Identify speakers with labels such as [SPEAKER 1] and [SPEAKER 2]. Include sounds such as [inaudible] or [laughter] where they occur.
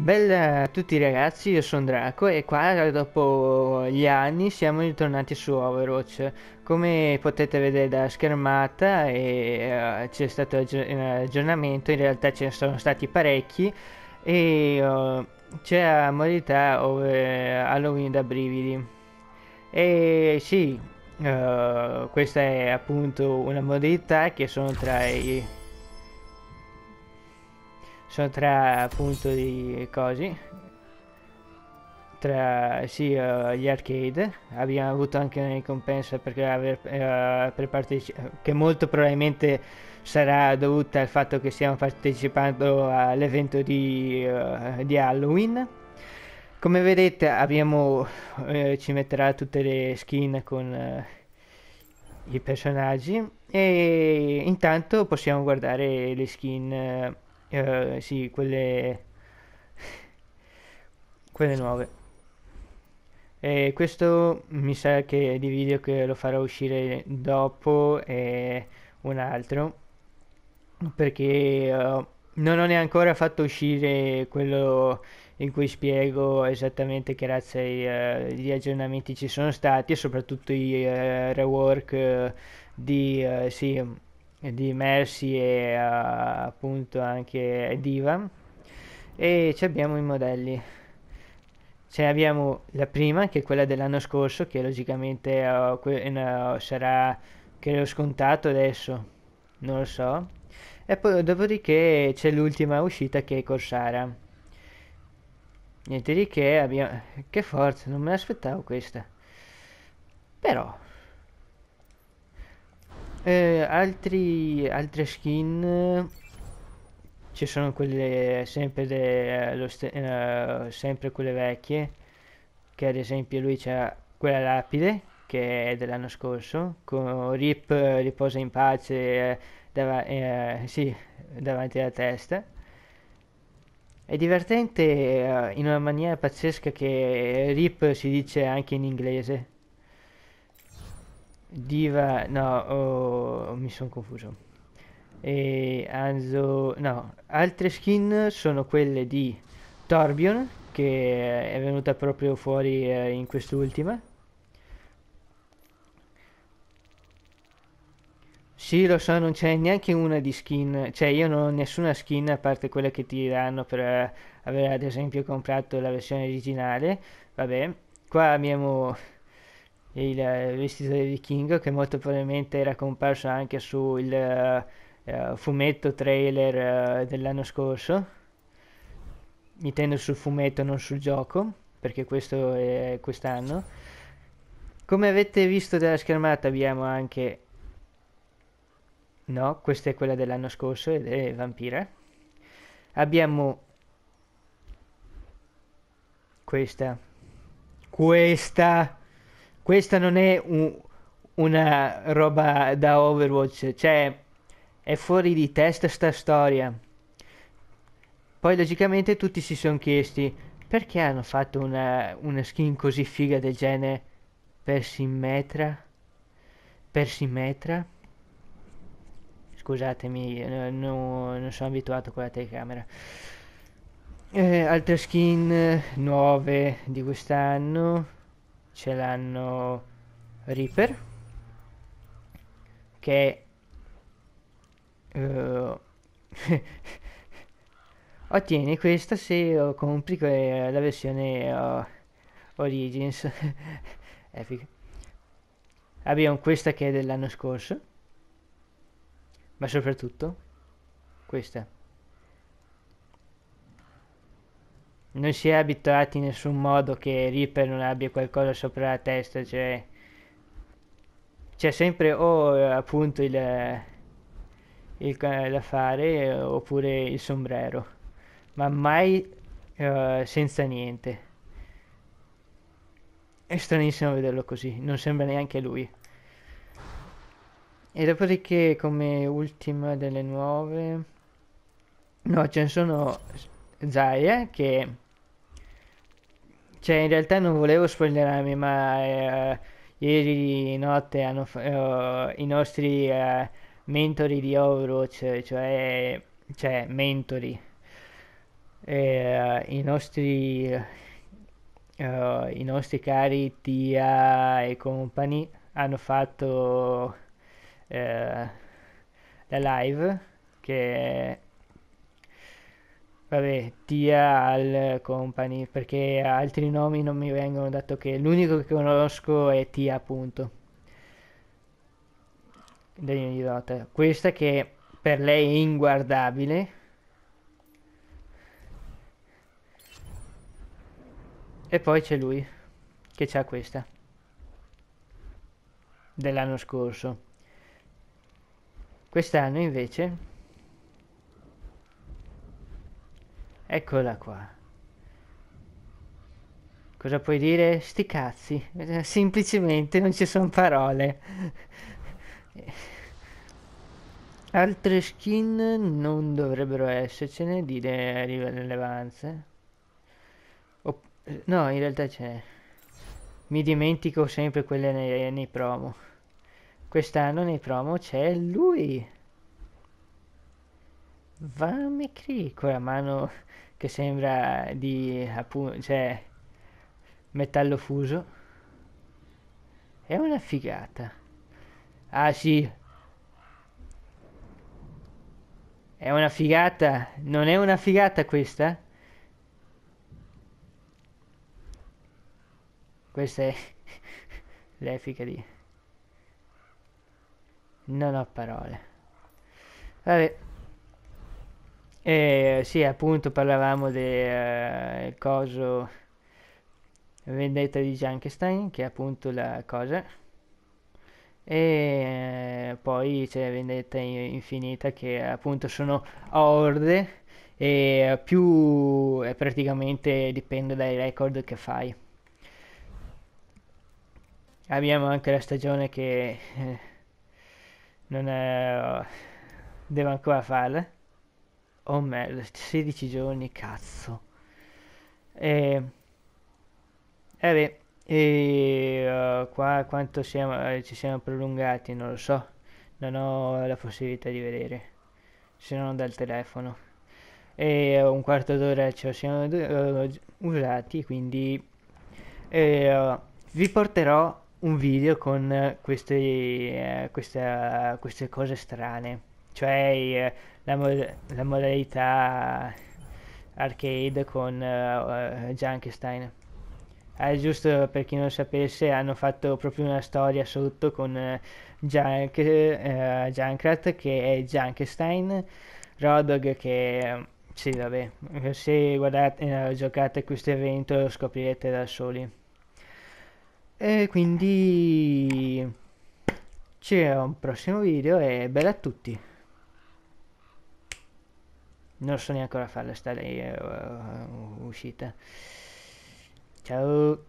[SPEAKER 1] Bella a tutti ragazzi, io sono Draco e qua dopo gli anni siamo ritornati su Overwatch. Come potete vedere dalla schermata eh, c'è stato un aggiornamento, in realtà ce ne sono stati parecchi e eh, c'è la modalità Halloween da brividi. E sì, eh, questa è appunto una modalità che sono tra i sono tre appunto di cosi tra sì, uh, gli arcade abbiamo avuto anche una ricompensa perché aver, uh, per parteci- che molto probabilmente sarà dovuta al fatto che stiamo partecipando all'evento di, uh, di Halloween come vedete abbiamo ci metterà tutte le skin con i personaggi e intanto possiamo guardare le skin eh, sì, quelle... quelle nuove. E questo mi sa che è di video che lo farò uscire dopo e un altro. Perché uh, non ho neanche ancora fatto uscire quello in cui spiego esattamente che razza uh, eh, di aggiornamenti ci sono stati e soprattutto i uh, rework di... sì, di Mercy e uh, appunto anche Diva e ci abbiamo i modelli ce ne abbiamo la prima che è quella dell'anno scorso che logicamente uh, que- eh, no, sarà credo scontato adesso non lo so e poi dopodiché c'è l'ultima uscita che è Corsara niente di che abbiamo che forza non me l'aspettavo questa però eh, altri, altre skin ci sono quelle sempre, de, eh, sempre quelle vecchie che ad esempio lui c'ha quella lapide che è dell'anno scorso con Rip riposa in pace eh, dav eh, sì, davanti alla testa è divertente eh, in una maniera pazzesca che Rip si dice anche in inglese Diva, no, oh, mi sono confuso. E Anzo, no, altre skin sono quelle di Torbion, che è venuta proprio fuori eh, in quest'ultima. Sì, lo so, non c'è neanche una di skin, cioè io non ho nessuna skin a parte quella che ti danno per eh, aver ad esempio comprato la versione originale. Vabbè, qua abbiamo il vestito eh, di King che molto probabilmente era comparso anche sul uh, fumetto trailer uh, dell'anno scorso mi tendo sul fumetto non sul gioco perché questo è quest'anno come avete visto dalla schermata abbiamo anche no questa è quella dell'anno scorso ed è vampira abbiamo questa questa questa non è un, una roba da Overwatch, cioè è fuori di testa sta storia. Poi logicamente tutti si sono chiesti perché hanno fatto una, una skin così figa del genere per Simmetra? Per Simmetra? Scusatemi, no, no, non sono abituato con la telecamera. Eh, altre skin eh, nuove di quest'anno ce l'hanno Reaper che uh, [laughs] ottieni questo se eh, compri la versione uh, Origins [laughs] Epic abbiamo questa che è dell'anno scorso ma soprattutto questa non si è abituati in nessun modo che Reaper non abbia qualcosa sopra la testa, cioè c'è sempre o appunto il, il l'affare oppure il sombrero, ma mai uh, senza niente. È stranissimo vederlo così, non sembra neanche lui. E dopodiché come ultima delle nuove... No, ce ne sono Zaire che... Cioè, in realtà non volevo spoilerarmi, ma eh, ieri notte hanno, eh, i nostri eh, mentori di Overwatch, cioè, cioè mentori, eh, i nostri, eh, i nostri cari Tia e compagni hanno fatto eh, la live che Vabbè, Tia al Company, perché altri nomi non mi vengono, dato che l'unico che conosco è Tia, appunto. Degno di nota. Questa che per lei è inguardabile. E poi c'è lui, che c'ha questa. Dell'anno scorso. Quest'anno invece Eccola qua. Cosa puoi dire? Sti cazzi. Eh, semplicemente non ci sono parole. Eh. Altre skin non dovrebbero essercene di rilevanza. Oh, no, in realtà ce n'è. Mi dimentico sempre quelle nei, nei promo. Quest'anno nei promo c'è lui. Vame Cree, quella mano che sembra di appunto, cioè metallo fuso. È una figata. Ah sì. È una figata. Non è una figata questa? Questa è [laughs] l'efica di... Non ho parole. Vabbè. Eh, sì, appunto parlavamo del eh, coso vendetta di Junkestein, che è appunto la cosa. E eh, poi c'è vendetta infinita, che appunto sono orde e più eh, praticamente dipende dai record che fai. Abbiamo anche la stagione che eh, non è, eh, devo ancora farla Oh merda, 16 giorni, cazzo. E... Eh beh, e, uh, qua quanto siamo, eh, ci siamo prolungati, non lo so. Non ho la possibilità di vedere, se non dal telefono. E eh, un quarto d'ora ci siamo uh, usati, quindi... E, uh, vi porterò un video con queste, queste, queste cose strane cioè eh, la, la modalità arcade con uh, eh, Junkenstein. Eh, ah, giusto per chi non sapesse, hanno fatto proprio una storia sotto con uh, Junk, uh, Junkrat che è Junkenstein, Rodog che... Sì, vabbè, se guardate, giocate questo evento lo scoprirete da soli. E quindi c'è un prossimo video e bella a tutti non so neanche ora farle stare uh, eh, uscita ciao